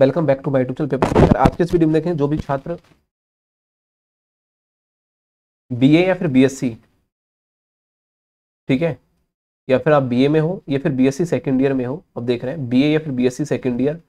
welcome back to my YouTube channel paper आज के इस वीडियो में देखें जो भी छात्र बीए या फिर बीएससी ठीक है या फिर आप बीए में हो या फिर बीएससी सेकंड ईयर में हो अब देख रहे हैं बीए या फिर बीएससी सेकंड ईयर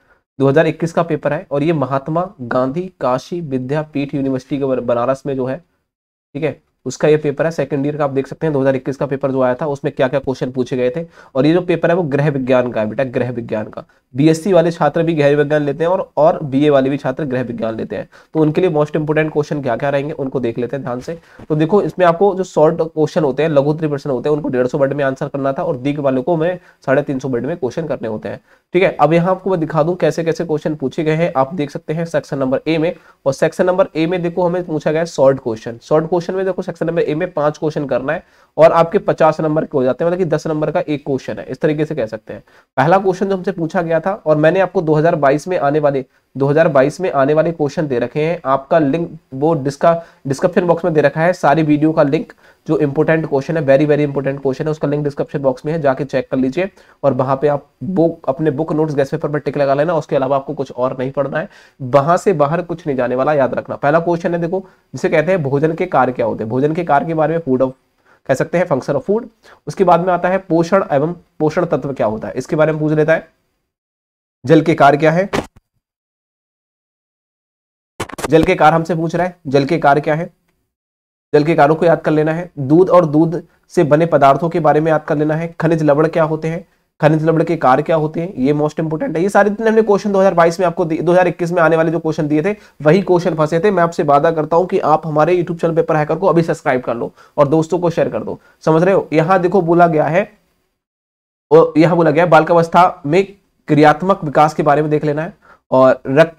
2021 का पेपर है और ये महात्मा गांधी काशी विद्यापीठ यूनिवर्सिटी के बनारस में जो है ठीक है उसका ये पेपर है सेकंड ईयर का आप देख सकते हैं 2021 का पेपर जो आया था उसमें क्या क्या क्वेश्चन पूछे गए थे और ये जो पेपर है वो ग्रह विज्ञान का है बेटा ग्रह विज्ञान का बीएससी वाले छात्र भी गृह विज्ञान लेते हैं और और बीए वाले भी छात्र गृह विज्ञान लेते हैं तो उनके लिए मोस्ट इंपोर्टेंट क्वेश्चन क्या क्या रहेंगे उनको देख लेते हैं ध्यान से तो देखो इसमें आपको जो शॉर्ट क्वेश्चन होते हैं त्री प्रश्न होते हैं उनको डेढ़ सौ वर्ड में आंसर करना था और दीर्घ वालों को मैं साढ़े तीन सौ वर्ड में क्वेश्चन करने होते हैं ठीक है अब यहाँ आपको मैं दिखा दूँ कैसे कैसे क्वेश्चन पूछे गए हैं आप देख सकते हैं सेक्शन नंबर ए में और सेक्शन नंबर ए में देखो हमें पूछा गया शॉर्ट क्वेश्चन शॉर्ट क्वेश्चन में देखो सेक्शन नंबर ए में पांच क्वेश्चन करना है और आपके पचास नंबर के हो जाते हैं मतलब कि दस नंबर का एक क्वेश्चन है इस तरीके से कह सकते हैं पहला क्वेश्चन जो हमसे पूछा गया था था और मैंने आपको 2022 में आने वाले 2022 में आने वाले क्वेश्चन दे रखे हैं आपका लिंक वो डिस्का डिस्क्रिप्शन बॉक्स में दे रखा है सारी वीडियो का लिंक जो इंपॉर्टेंट क्वेश्चन है वेरी वेरी इंपॉर्टेंट क्वेश्चन है उसका लिंक डिस्क्रिप्शन बॉक्स में है जाके चेक कर लीजिए और वहां पे आप बुक अपने बुक नोट्स गैस पेपर पर टिक लगा लेना उसके अलावा आपको कुछ और नहीं पढ़ना है वहां से बाहर कुछ नहीं जाने वाला याद रखना पहला क्वेश्चन है देखो जिसे कहते हैं भोजन के कार क्या होते हैं भोजन के कार के बारे में फूड ऑफ कह सकते हैं फंक्शन ऑफ फूड उसके बाद में आता है पोषण एवं पोषण तत्व क्या होता है इसके बारे में पूछ लेता है जल के कार क्या है जल के कार हमसे पूछ रहा है जल के कार क्या है जल के कारों को याद कर लेना है दूध और दूध से बने पदार्थों के बारे में याद कर लेना है खनिज लवण क्या होते हैं खनिज लवण के कार क्या होते हैं ये मोस्ट इंपोर्टेंट है ये सारे जितने हमने क्वेश्चन 2022 में आपको 2021 में आने वाले जो क्वेश्चन दिए थे वही क्वेश्चन फंसे थे मैं आपसे वादा करता हूं कि आप हमारे यूट्यूब चैनल पेपर हैकर को अभी सब्सक्राइब कर लो और दोस्तों को शेयर कर दो समझ रहे हो यहां देखो बोला गया है यहां बोला गया बालकावस्था में क्रियात्मक विकास के बारे में देख लेना है और रक्त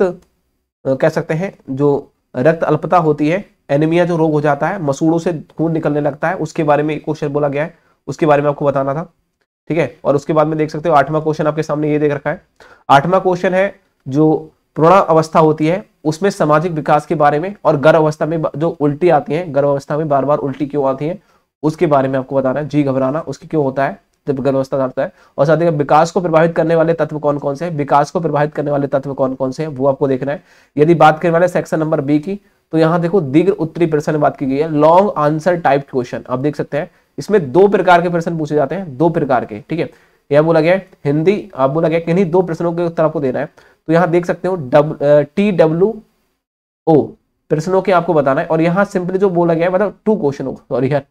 कह सकते हैं जो रक्त अल्पता होती है एनीमिया जो रोग हो जाता है मसूड़ों से खून निकलने लगता है उसके बारे में क्वेश्चन बोला गया है उसके बारे में आपको बताना था ठीक है और उसके बाद में देख सकते हो आठवां क्वेश्चन आपके सामने ये देख रखा है आठवां क्वेश्चन है जो प्रोणा अवस्था होती है उसमें सामाजिक विकास के बारे में और गर्भ अवस्था में जो उल्टी आती है गर्भ अवस्था में बार बार उल्टी क्यों आती है उसके बारे में आपको बताना है जी घबराना उसके क्यों होता है व्यवस्था करता है और साथ ही विकास को प्रभावित करने वाले तत्व कौन कौन से हैं विकास को प्रभावित करने वाले तत्व कौन कौन से हैं वो आपको देखना है यदि बात करने वाले सेक्शन नंबर बी की तो यहाँ देखो दीर्घ उत्तरी प्रश्न में बात की गई है लॉन्ग आंसर टाइप क्वेश्चन आप देख सकते हैं इसमें दो प्रकार के प्रश्न पूछे जाते हैं दो प्रकार के ठीक है यह बोला गया हिंदी आप बोला गया किन्हीं दो प्रश्नों के उत्तर आपको देना है तो यहां देख सकते हो डब्ल टी डब्ल्यू ओ प्रश्नों के आपको बताना है और यहां सिंपली जो बोला गया है मतलब टू क्वेश्चन होगा सॉरी यार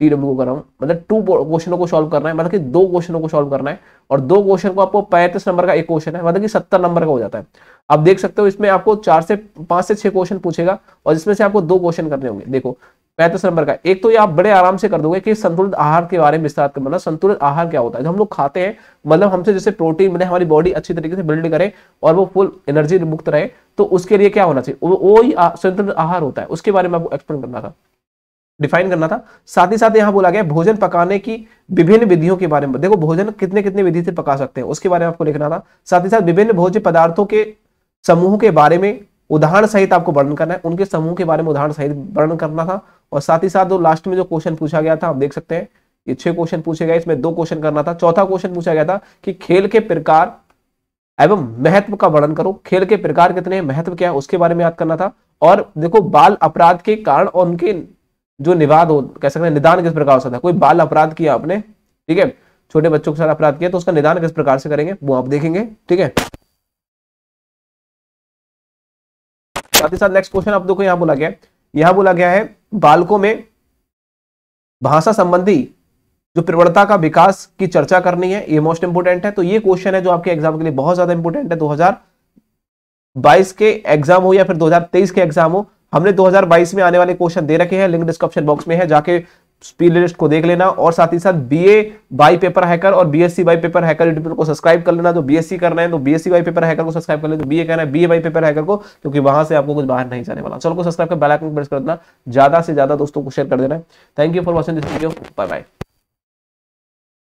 टी डब्ल्यू को कर रहा हूँ मतलब टू क्वेश्चनों को सॉल्व करना है मतलब कि दो क्वेश्चनों को सॉल्व करना है और दो क्वेश्चन को आपको पैंतीस नंबर का एक क्वेश्चन है मतलब कि सत्तर नंबर का हो जाता है आप देख सकते हो इसमें आपको चार से पांच से छह क्वेश्चन पूछेगा और इसमें से आपको दो क्वेश्चन करने होंगे देखो पैंतीस नंबर का एक तो ये आप बड़े आराम से कर दोगे कि संतुलित आहार के बारे में विस्तार कर मतलब संतुलित आहार क्या होता है जो हम लोग खाते हैं मतलब हमसे जैसे प्रोटीन मिले हमारी बॉडी अच्छी तरीके से बिल्ड करे और वो फुल एनर्जी मुक्त रहे तो उसके लिए क्या होना चाहिए वो ही संतुलित आहार होता है उसके बारे में आपको एक्सप्लेन करना था डिफाइन करना था साथ ही साथ यहाँ बोला गया भोजन पकाने की विभिन्न विधियों के बारे में देखो भोजन कितने कितने विधि से पका सकते हैं उसके बारे में आपको लिखना था साथ ही साथ विभिन्न भोज्य पदार्थों के समूह के बारे में उदाहरण सहित आपको वर्णन करना है उनके समूह के बारे में उदाहरण सहित वर्णन करना था और साथ ही साथ जो लास्ट में जो क्वेश्चन पूछा गया था आप देख सकते हैं ये छह क्वेश्चन पूछे गए इसमें दो क्वेश्चन करना था चौथा क्वेश्चन पूछा गया था कि खेल के प्रकार एवं महत्व का वर्णन करो खेल के प्रकार कितने महत्व क्या है उसके बारे में याद करना था और देखो बाल अपराध के कारण और उनके जो निवाद हो कह सकते हैं निदान किस प्रकार हो सकता है कोई बाल अपराध किया आपने ठीक है छोटे बच्चों के साथ अपराध किया तो उसका निदान किस प्रकार से करेंगे वो आप देखेंगे ठीक है साथ ही साथ नेक्स्ट क्वेश्चन आप देखो यहां बोला गया यहां बोला गया है बालकों में भाषा संबंधी जो प्रवणता का विकास की चर्चा करनी है ये मोस्ट इंपोर्टेंट है तो ये क्वेश्चन है जो आपके एग्जाम के लिए बहुत ज्यादा इंपोर्टेंट है 2022 के एग्जाम हो या फिर 2023 के एग्जाम हो हमने 2022 में आने वाले क्वेश्चन दे रखे हैं लिंक डिस्क्रिप्शन बॉक्स में है जाके स्पीड लिस्ट को देख लेना और साथ ही साथ बीए बाई पेपर हैकर और BSc by paper hacker YouTube को सब्सक्राइब कर लेना तो बीएससी करना है तो बीएससी बाई पेपर हैकर को सब्सक्राइब कर लेना तो बीए करना है बीए बाई पेपर हैकर को क्योंकि वहां से आपको कुछ बाहर नहीं जाने वाला चलो को सब्सक्राइब कर बेल आइकन प्रेस कर देना ज्यादा से ज्यादा दोस्तों को शेयर कर देना thank you for watching this video bye bye